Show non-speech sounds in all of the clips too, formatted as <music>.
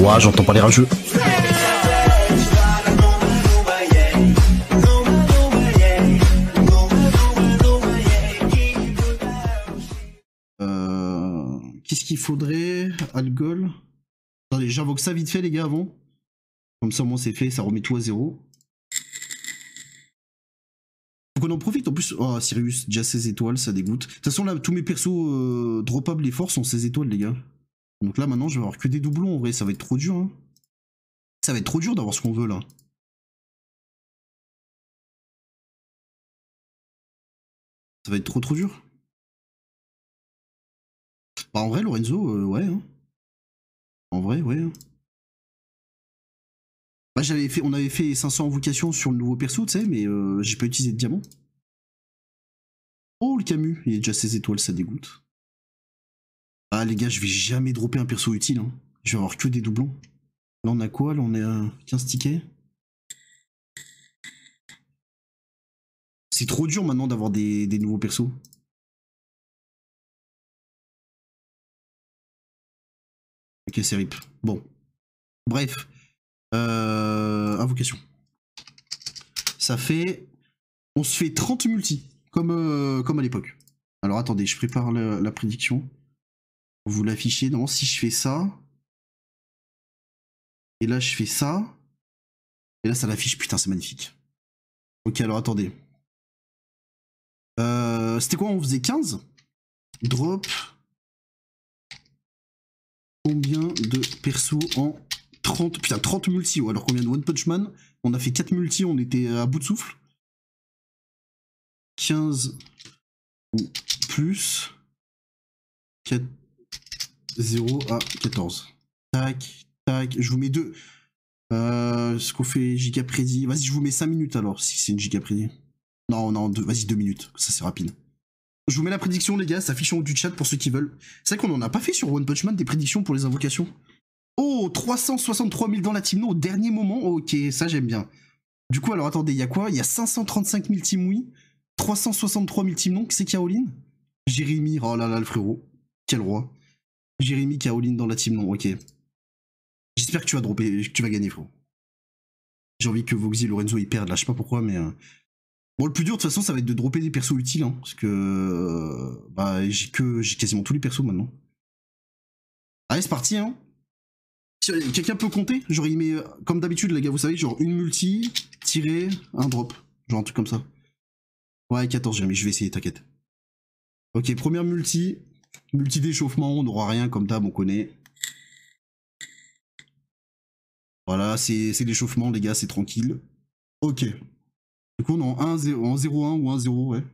Ouah, j'entends parler un jeu euh, Qu'est-ce qu'il faudrait Algol Attendez, j'invoque ça vite fait, les gars, avant. Comme ça, au moins, c'est fait, ça remet tout à zéro. Faut qu'on en profite, en plus. Oh, Sirius, déjà 16 étoiles, ça dégoûte. De toute façon, là, tous mes persos euh, dropables et forts sont 16 étoiles, les gars. Donc là, maintenant, je vais avoir que des doublons, en vrai. Ça va être trop dur. Hein. Ça va être trop dur d'avoir ce qu'on veut, là. Ça va être trop, trop dur. Bah, en vrai, Lorenzo, euh, ouais. Hein. En vrai, ouais. Hein. Bah, j'avais fait, on avait fait 500 invocations sur le nouveau perso, tu sais, mais euh, j'ai pas utilisé de diamant. Oh, le Camus, il a déjà ses étoiles, ça dégoûte. Bah, les gars, je vais jamais dropper un perso utile. Hein. Je vais avoir que des doublons. Là on a quoi Là on un 15 tickets. C'est trop dur maintenant d'avoir des, nouveaux persos. Ok, c'est rip. Bon. Bref. Euh, invocation. Ça fait... On se fait 30 multi, comme, euh, comme à l'époque. Alors attendez, je prépare la prédiction vous l'affichez Non. si je fais ça et là je fais ça et là ça l'affiche putain c'est magnifique ok alors attendez euh, c'était quoi on faisait 15 drop combien de persos en 30 putain 30 multi ou alors combien de one punch man on a fait 4 multi on était à bout de souffle 15 ou plus 4 0 à 14. Tac, tac, je vous mets 2 Euh, ce qu'on fait giga prédit. Vas-y, je vous mets 5 minutes alors, si c'est une giga prédit. Non, non, vas-y, 2 minutes, ça c'est rapide. Je vous mets la prédiction, les gars, ça affiche en haut du chat pour ceux qui veulent. C'est vrai qu'on en a pas fait sur One Punch Man des prédictions pour les invocations. Oh, 363 000 dans la team, non, au dernier moment. ok, ça j'aime bien. Du coup, alors attendez, il y a quoi Il y a 535 000 team oui, 363 000 team non, c'est Caroline Jérémy, oh là là, le frérot. Quel roi. Jérémy Caroline dans la team, non, ok. J'espère que tu vas dropper, tu vas gagner, frérot. J'ai envie que Voxy et Lorenzo y perdent là, je sais pas pourquoi, mais. Euh. Bon, le plus dur de toute façon, ça va être de dropper des persos utiles, hein, parce que. Euh, bah, j'ai que. J'ai quasiment tous les persos maintenant. Allez, c'est parti, hein. Euh, quelqu'un peut compter Genre, il met. Comme d'habitude, les gars, vous savez, genre une multi, tirer, un drop. Genre un truc comme ça. Ouais, 14 Jérémy, je vais essayer, t'inquiète. Ok, première multi, Multi d'échauffement, on n'aura rien comme d'hab, on connaît. Voilà, c'est l'échauffement, les gars, c'est tranquille. Ok. Du coup, on est en 0-1 ou 1-0, ouais.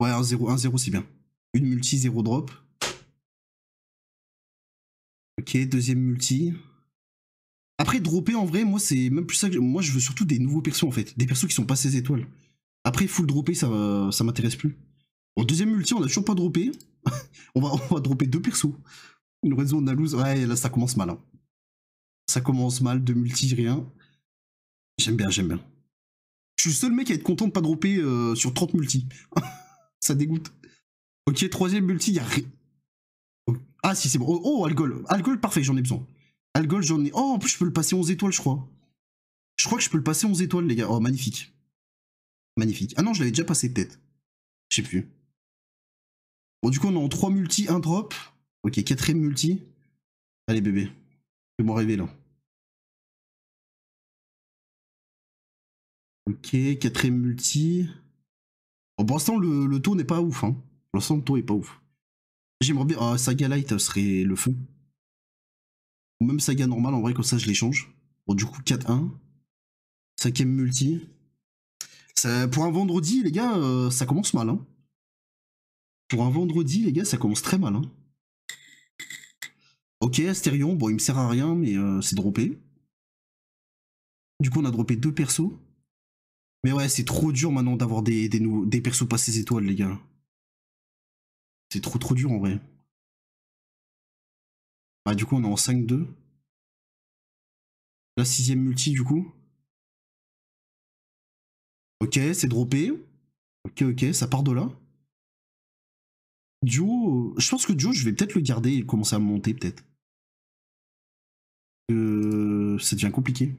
Ouais, 1-0, 1-0, c'est bien. Une multi, 0 drop. Ok, deuxième multi. Après, dropper, en vrai, moi, c'est même plus ça que... Moi, je veux surtout des nouveaux persos, en fait. Des persos qui sont pas ces étoiles. Après, full dropper, ça, ça m'intéresse plus. En deuxième multi on a toujours pas droppé. <laughs> on, va, on dropper deux persos. Une raison, lose. Ouais, là, ça commence mal. Hein. Ça commence mal, deux multi, rien. J'aime bien, j'aime bien. Je suis le seul mec à être content de pas dropper euh, sur 30 multi. <laughs> ça dégoûte. Ok, troisième multi, il y a rien. Oh, ah si, c'est bon. Oh, oh Algol. Algol, parfait, j'en ai besoin. Algol, j'en ai... Oh, en plus, je peux le passer 11 étoiles, je crois. Je crois que je peux le passer 11 étoiles, les gars. Oh, magnifique. Magnifique. Ah non, je l'avais déjà passé peut-être. Je sais plus. Bon, du coup, on est en 3 multi, 1 drop. Ok, quatrième multi. Allez, bébé. Fais-moi rêver, là. Ok, quatrième multi. Bon, pour l'instant, le, taux n'est pas ouf. Hein. Pour l'instant, le taux n'est pas ouf. J'aimerais bien. Ah, saga Light serait le feu. Ou même saga Normal en vrai, comme ça, je l'échange. Bon, du coup, 4-1. Cinquième multi. pour un vendredi, les gars, euh, ça commence mal. Hein. Pour un vendredi, les gars, ça commence très mal. Hein. Ok, Astérion, bon, il me sert à rien, mais euh, c'est droppé. Du coup, on a droppé deux persos. Mais ouais, c'est trop dur maintenant d'avoir des, des, des persos passés étoiles, les gars. C'est trop trop dur en vrai. Bah du coup on est en 5-2. La sixième multi du coup. Ok, c'est droppé. Ok, ok, ça part de là. Duo, je pense que Duo, je vais peut-être le garder et commencer à monter, peut-être. Euh, ça devient compliqué.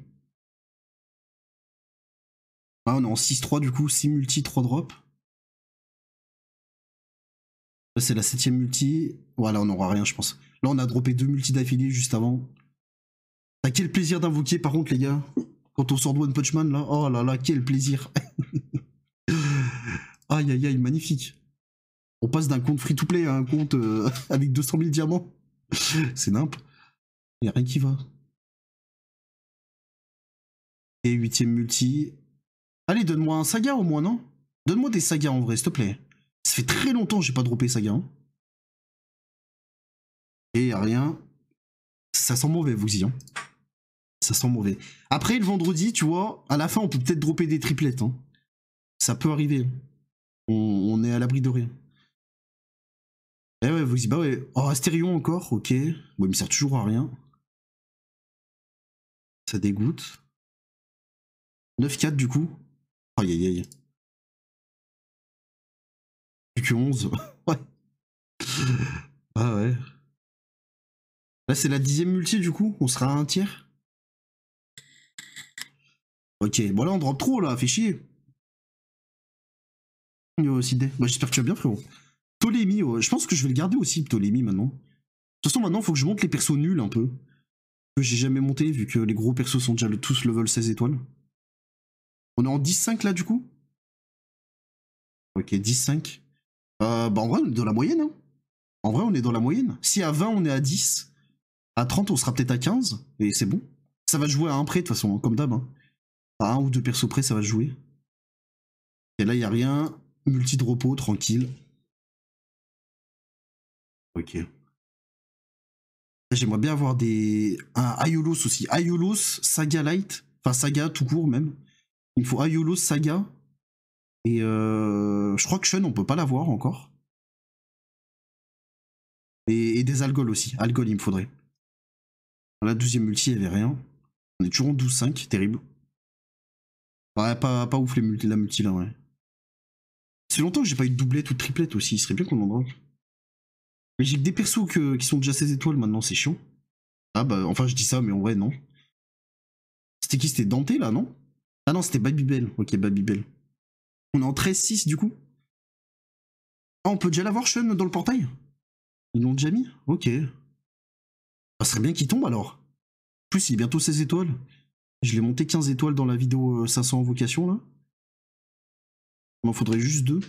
Ah, on est en 6-3 du coup, 6 multi, 3 drop. Là, c'est la 7 multi. Voilà, on n'aura rien, je pense. Là, on a droppé 2 multi d'affilée juste avant. T'as ah, quel plaisir d'invoquer, par contre, les gars. Quand on sort de One Punch Man, là. Oh là là, quel plaisir. <laughs> aïe, aïe, aïe, magnifique. On passe d'un compte free-to-play à un compte euh, <laughs> avec 200 000 diamants. C'est n'impe. Il a rien qui va. Et huitième multi. Allez, donne-moi un saga au moins, non Donne-moi des sagas en vrai, s'il te plaît. Ça fait très longtemps que j'ai pas droppé saga. n'y hein. Et rien. Ça sent mauvais, vous y. Hein. Ça sent mauvais. Après, le vendredi, tu vois, à la fin, on peut peut-être dropper des triplettes. Hein. Ça peut arriver. On, on est à l'abri de rien bah ouais, oh, Astérion encore, ok. Bon, il me sert toujours à rien. Ça dégoûte. 9-4 du coup. Aïe aïe aïe. Plus que 11. <laughs> ouais. Ah ouais. Là, c'est la dixième multi du coup. On sera à un tiers. Ok, bon là on drop trop là, fait chier. Bah, j'espère que tu vas bien frérot. Ptolemy, je pense que je vais le garder aussi, Ptolemy, maintenant. De toute façon, maintenant, il faut que je monte les persos nuls un peu. Que j'ai jamais monté, vu que les gros persos sont déjà tous level 16 étoiles. On est en 10-5 là, du coup Ok, 10-5. Euh, bah, en vrai, on est dans la moyenne. Hein. En vrai, on est dans la moyenne. Si à 20, on est à 10, à 30, on sera peut-être à 15, et c'est bon. Ça va jouer à un près, de toute façon, hein, comme d'hab. Hein. À un ou deux persos près, ça va jouer. Et là, il n'y a rien. Multi dropo tranquille. Ok. J'aimerais bien avoir des. Un aussi. Ayolos Saga Light. Enfin, Saga tout court même. Il me faut aiolos Saga. Et euh... je crois que Shun, on peut pas l'avoir encore. Et, des Algol aussi. Algol, il me faudrait. La deuxième multi, il n'y avait rien. On est toujours en 12-5, terrible. Ouais, pas, ouf les multi, la multi là, ouais. C'est longtemps que j'ai pas eu de doublette ou de triplette aussi. Il serait bien qu'on en drop. Mais j'ai que des persos qui sont déjà 16 étoiles maintenant, c'est chiant. Ah bah, enfin je dis ça, mais en vrai non. C'était qui C'était Dante là, non Ah non, c'était Babybel. Ok, Babybel. On est en 13-6 du coup Ah, on peut déjà l'avoir, Sean, dans le portail Ils l'ont déjà mis Ok. Ah, ce serait bien qu'il tombe alors. En plus, il est bientôt 16 étoiles. Je l'ai monté 15 étoiles dans la vidéo 500 euh, en là. Il m'en faudrait juste deux.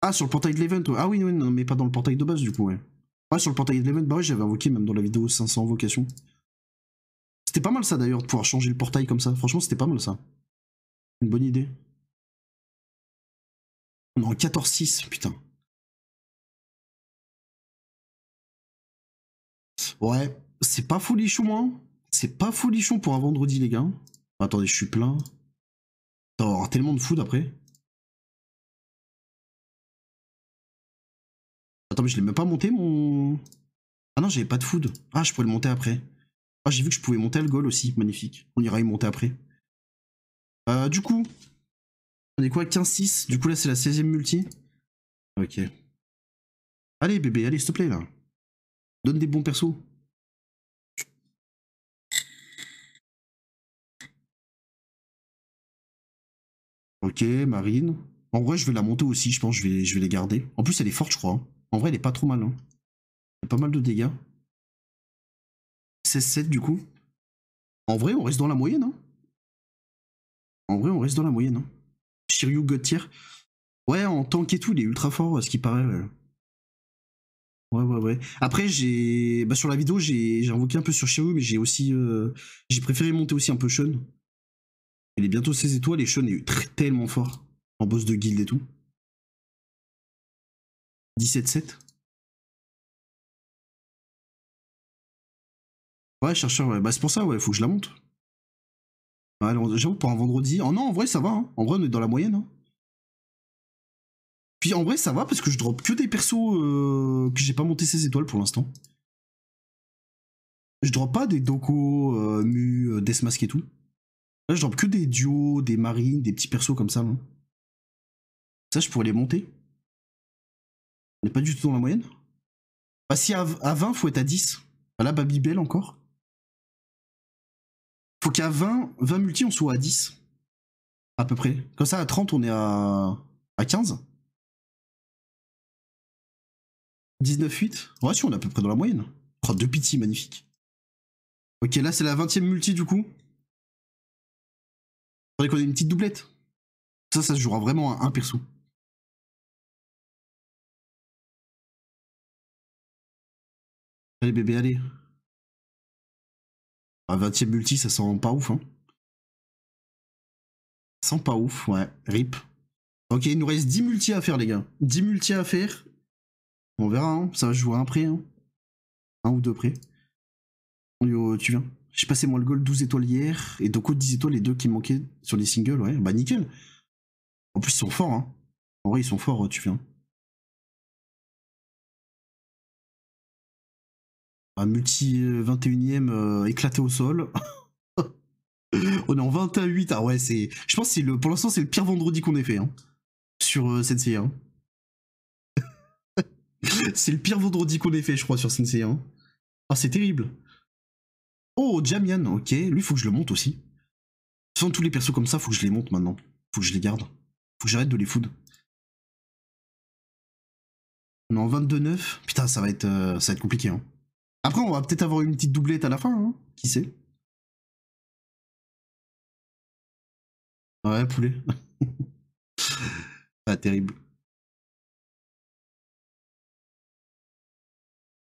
Ah, sur le portail de l'event, Ah oui, oui, non, mais pas dans le portail de base, du coup, ouais. Ouais, sur le portail de l'event, bah ouais, j'avais invoqué même dans la vidéo 500 invocations. C'était pas mal ça d'ailleurs, de pouvoir changer le portail comme ça. Franchement, c'était pas mal ça. Une bonne idée. On est en 14-6, putain. Ouais, c'est pas folichon, moi hein. C'est pas folichon pour un vendredi, les gars. Attendez, je suis plein. T'as tellement de food après. Attends, mais je l'ai même pas monté mon... Ah non, j'avais pas de food. Ah, je pourrais le monter après. Ah, j'ai vu que je pouvais monter le goal aussi, magnifique. On ira y monter après. Euh, du coup, on est quoi 15-6 Du coup, là, c'est la 16ème multi. Ok. Allez, bébé, allez, s'il te plaît, là. Donne des bons persos. Ok, Marine. En vrai, je vais la monter aussi, je pense, je vais, je vais les garder. En plus, elle est forte, je crois. Hein. En vrai, il est pas trop mal. Hein. Il y a pas mal de dégâts. 16-7 du coup. En vrai, on reste dans la moyenne. Hein. En vrai, on reste dans la moyenne. Hein. Shiryu Gotier. Ouais, en tank et tout, il est ultra fort, ce qui paraît. Ouais, ouais, ouais. Après, j'ai. Bah, sur la vidéo, j'ai invoqué un peu sur Shiryu, mais j'ai aussi. Euh, j'ai préféré monter aussi un peu Shun, Il est bientôt 16 étoiles et Sean est très, tellement fort en boss de guild et tout. 17-7 Ouais, chercheur, Bah, c'est pour ça, ouais, faut que je la monte. Alors j'avoue, pour un vendredi. Oh non, en vrai, ça va. Hein. En vrai, on est dans la moyenne. Hein. Puis en vrai, ça va parce que je drop que des persos euh, que j'ai pas monté ces étoiles pour l'instant. Je drop pas des Doko, euh, Mu, euh, Deathmask et tout. Là, je drop que des duos, des marines, des petits persos comme ça. Hein. Ça, je pourrais les monter. On n'est pas du tout dans la moyenne. Bah si à, 20, 20, faut être à 10. Bah là, Babybel encore. Faut qu'à 20, 20 multi, on soit à 10. À peu près. Comme ça, à 30, on est à, à 15. 19-8 Ouais, si, on est à peu près dans la moyenne. Oh, deux pity, magnifique. Ok, là, c'est la 20ème multi, du coup. Faudrait qu'on ait une petite doublette. Ça, ça se jouera vraiment à un perso. Allez bébé, allez. 20 e multi, ça sent pas ouf, hein. sent pas ouf, ouais. Rip. Ok, il nous reste 10 multi à faire, les gars. 10 multi à faire. On verra, hein. Ça joue un hein. Un ou deux près. tu viens. J'ai passé moi le goal 12 étoiles hier. Et aux 10 étoiles, les deux qui manquaient sur les singles, ouais. Bah nickel. En plus, ils sont forts, hein. En vrai, ils sont forts, tu viens. un multi 21ème euh, euh, éclaté au sol. <laughs> On est en 20 8. Ah ouais, c'est. Je pense que pour l'instant, c'est le pire vendredi qu'on ait fait hein, sur euh, Sensei 1. <laughs> c'est le pire vendredi qu'on ait fait, je crois, sur Sensei 1. Ah, c'est terrible. Oh, Jamian, ok. Lui, faut que je le monte aussi. Sans tous les persos comme ça, faut que je les monte maintenant. Faut que je les garde. Faut que j'arrête de les foudre. On est en 22-9. Putain, ça va être, ça va être compliqué. Hein. Après, on va peut-être avoir une petite doublette à la fin, hein. qui sait Ouais, poulet. Pas <laughs> ah, terrible.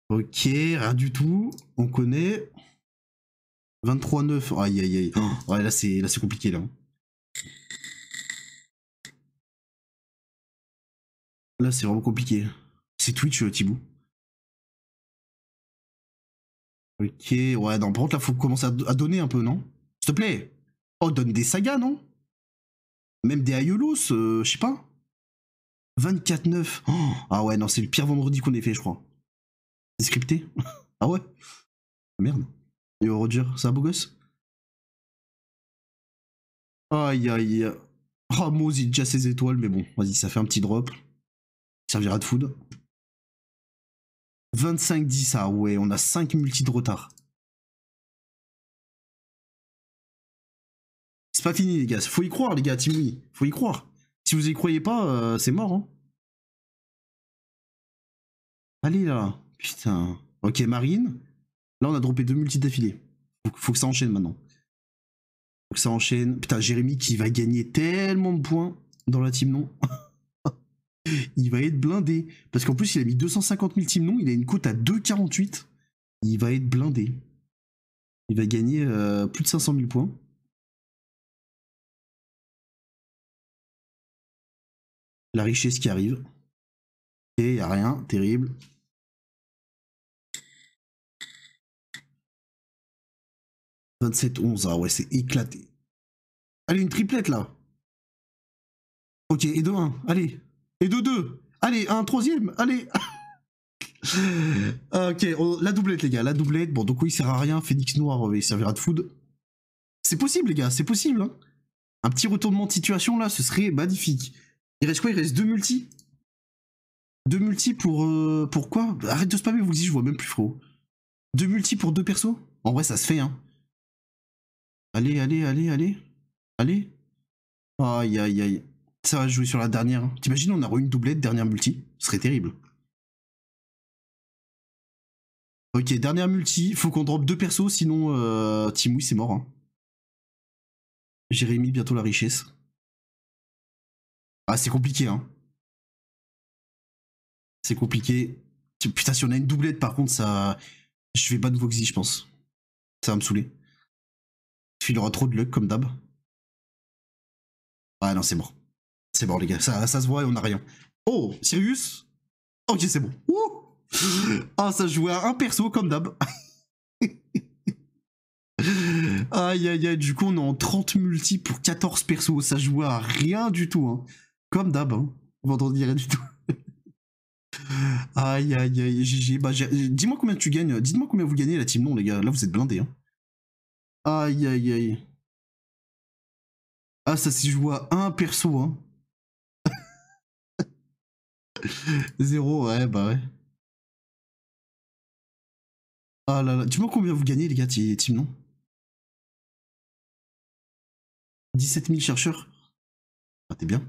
Ok, rien du tout. On connaît. 23-9. Aïe, aïe, aïe. Oh, ouais, là, c'est compliqué, là. Hein. Là, c'est vraiment compliqué. C'est Twitch, euh, Thibaut. Ok, ouais, non, par contre, là, faut commencer à, donner un peu, non S'il te plaît Oh, donne des sagas, non Même des Ayolos euh, je sais pas. 24-9. ah ouais, non, c'est le pire vendredi qu'on ait fait, je crois. C'est scripté <laughs> Ah ouais ah, Merde. Yo, Roger, c'est un beau gosse Aïe, aïe. Ramos, oh, il a déjà ses étoiles, mais bon, vas-y, ça fait un petit drop. Il servira de food. 25-10, ah ouais, on a 5 multis de retard. C'est pas fini les gars, faut y croire les gars, Timmy. faut y croire. Si vous y croyez pas, euh, c'est mort. Hein. Allez là, putain. Ok, Marine, là on a droppé deux multis d'affilée. faut que ça enchaîne maintenant. Faut que ça enchaîne. Putain, Jérémy qui va gagner tellement de points dans la team, non <laughs> il va être blindé. Parce qu'en plus, il a mis 250 000 team non, il a une cote à 2,48. Il va être blindé. Il va gagner euh, plus de 500 000 points. La richesse qui arrive. Et il n'y a rien, terrible. « 27-11, ah ouais, c'est éclaté. Allez, une triplette là. Ok, et de allez. Et de deux. Allez, un troisième. Allez. <laughs> ok, la doublette, les gars. La doublette. Bon, donc oui, il sert à rien. Phoenix noir, euh, il servira de food. C'est possible, les gars. C'est possible. Hein. Un petit retournement de situation, là, ce serait magnifique. Il reste quoi Il reste deux multi Deux multi pour... Euh, Pourquoi Arrête de spammer, vous le dites, je vois même plus, frérot. Deux multi pour deux persos En vrai, ça se fait, hein. Allez, allez, allez, allez. Allez. Aïe, aïe, aïe ça va jouer sur la dernière. T'imagines, on aura une doublette, dernière multi. Ce serait terrible. Ok, dernière multi. Faut qu'on drop deux persos, sinon euh, c'est mort. Hein. Jérémy, bientôt la richesse. Ah, c'est compliqué, hein. C'est compliqué. Putain, si on a une doublette, par contre, ça. Je vais pas de Voxy, je pense. Ça va me saouler. Il aura trop de luck, comme d'hab. Ah non, c'est mort c'est bon les gars, ça, ça se voit et on a rien. Oh, Sirius Ok, c'est bon. <laughs> ah, ça jouait à un perso comme d'hab. <laughs> aïe aïe aïe, du coup on est en 30 multi pour 14 persos, ça joue à rien du tout. Hein. Comme d'hab, hein. on entendre rien du tout. <laughs> aïe aïe aïe, GG, bah, dis-moi combien tu gagnes, dites-moi combien vous gagnez la team non les gars, là vous êtes blindés. Hein. Aïe aïe aïe. Ah ça se joue à un perso hein. <laughs> Zéro, ouais, bah ouais. Ah là là, dis-moi combien vous gagnez les gars, team, non 17 000 chercheurs Ah t'es bien.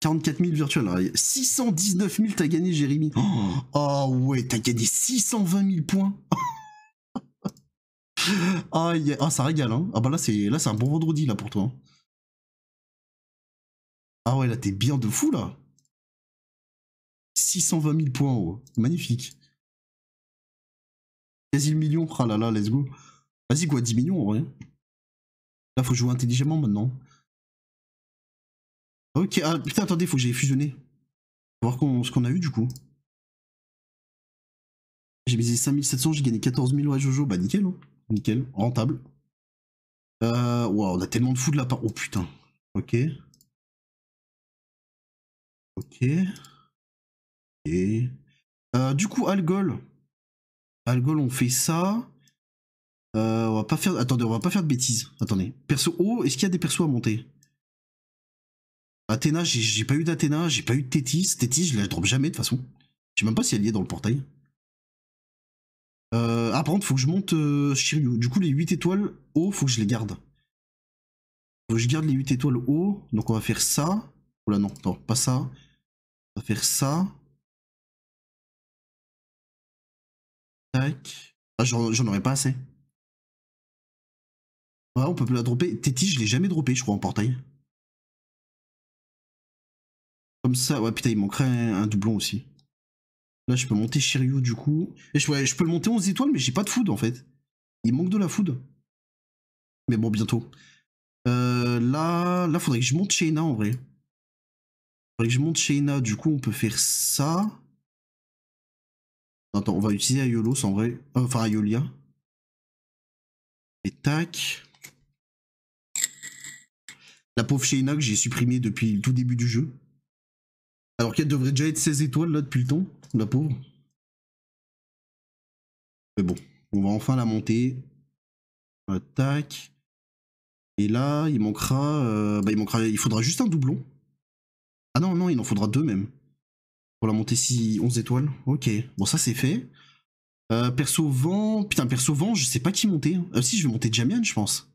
44 000 virtuels, 619 ah, 000 t'as gagné Jérémy. Oh, <gasps> ah ouais, t'as gagné 620 000 points. <laughs> Ah, ah, ça régale, hein. Ah bah là c'est là c'est un bon vendredi là pour toi. Hein. Ah ouais, là t'es bien de fou là. 620 000 points, haut. magnifique. Quasi le million, ah là là, let's go. Vas-y quoi, 10 millions en vrai. Là, faut jouer intelligemment maintenant. Ok, ah putain, attendez, faut que j'aille fusionner. Faut voir ce qu'on a eu du coup. J'ai misé 5700, j'ai gagné 14 000 à Jojo, bah nickel, hein. nickel, rentable. Euh, wow, on a tellement de fou de la part. Oh putain. Ok. Ok. Et... Euh, du coup, Algol. Algol, on fait ça. Euh, on va pas faire. Attendez, on va pas faire de bêtises. Attendez. Perso haut, oh, est-ce qu'il y a des persos à monter Athéna, j'ai pas eu d'Athéna, j'ai pas eu de Tétis. Tétis, je la drop jamais de toute façon. Je sais même pas si elle y est dans le portail. Euh, ah, par contre, faut que je monte Shiryu. Du coup, les 8 étoiles haut, oh, faut que je les garde. Faut que je garde les 8 étoiles haut. Oh. Donc, on va faire ça. là non, non, pas ça. On va faire ça. Tac. Ah, j'en aurais pas assez. Ouais on peut la dropper. Teti, je l'ai jamais droppé, je crois, en portail. Comme ça, ouais, putain, il manquerait un, doublon aussi. Là, je peux monter Shiryu, du coup. Et je, ouais, je peux le monter 11 étoiles, mais j'ai pas de food, en fait. Il manque de la food. Mais bon, bientôt. Euh, là, là, faudrait que je monte Shayna, en vrai. Faudrait que je monte Shayna, du coup, on peut faire ça. Attends, on va utiliser Ayolos en vrai. Euh, enfin, Ayolia. Et tac. La pauvre Sheina que j'ai supprimée depuis le tout début du jeu. Alors qu'elle devrait déjà être 16 étoiles là depuis le temps, la pauvre. Mais bon, on va enfin la monter. tac. Et là, il manquera, euh, bah, il manquera. Il faudra juste un doublon. Ah non, non, il en faudra deux même. Pour la monter si 11 étoiles. Ok, bon ça c'est fait. Euh, perso vent, putain perso vent, je sais pas qui monter. Hein. Euh, si je vais monter Jamian je pense.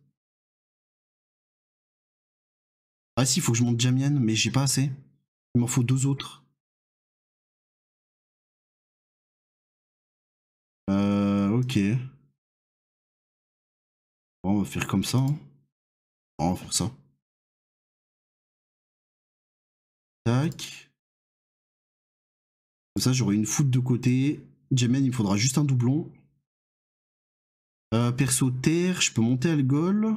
Ah si, il faut que je monte Jamian, mais j'ai pas assez. Il m'en faut deux autres. Euh, ok. Bon, on va faire comme ça. Hein. on va faire ça. Tac. Comme ça, j'aurai une foot de côté. Jamen, il faudra juste un doublon. Euh, perso terre, je peux monter Algol.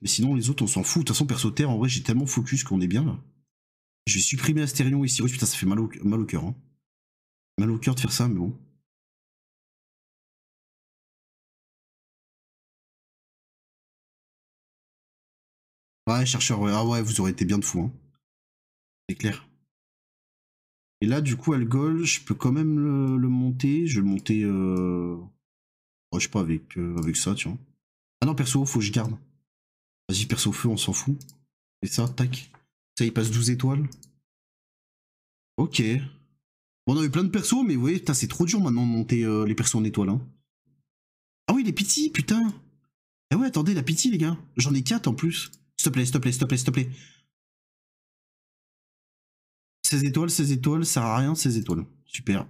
Mais sinon, les autres, on s'en fout. De toute façon, perso terre, en vrai, j'ai tellement focus qu'on est bien là. Je vais supprimer Astérion et Cyrus. Putain, ça fait mal au, mal au cœur. Hein. Mal au cœur de faire ça, mais bon. Ouais, chercheur, Ah ouais, vous aurez été bien de fou. Hein. C'est clair. Et là, du coup, Algol, je peux quand même le, monter. Je vais le monter. Euh, oh, je sais pas, avec, ça, euh, avec ça, tiens. Ah non, perso, faut que je garde. Vas-y, perso feu, on s'en fout. Et ça, tac. Ça, il passe 12 étoiles. Ok. Bon, on a eu plein de persos, mais vous voyez, c'est trop dur maintenant de monter euh, les persos en étoiles. Hein. Ah oui, les piti, putain. Ah ouais, attendez, la pitié, les gars. J'en ai 4 en plus. S'il te plaît, s'il te plaît, s'il te plaît, s'il te plaît. Ces étoiles, ces étoiles, ça sert à rien, ces étoiles. Super.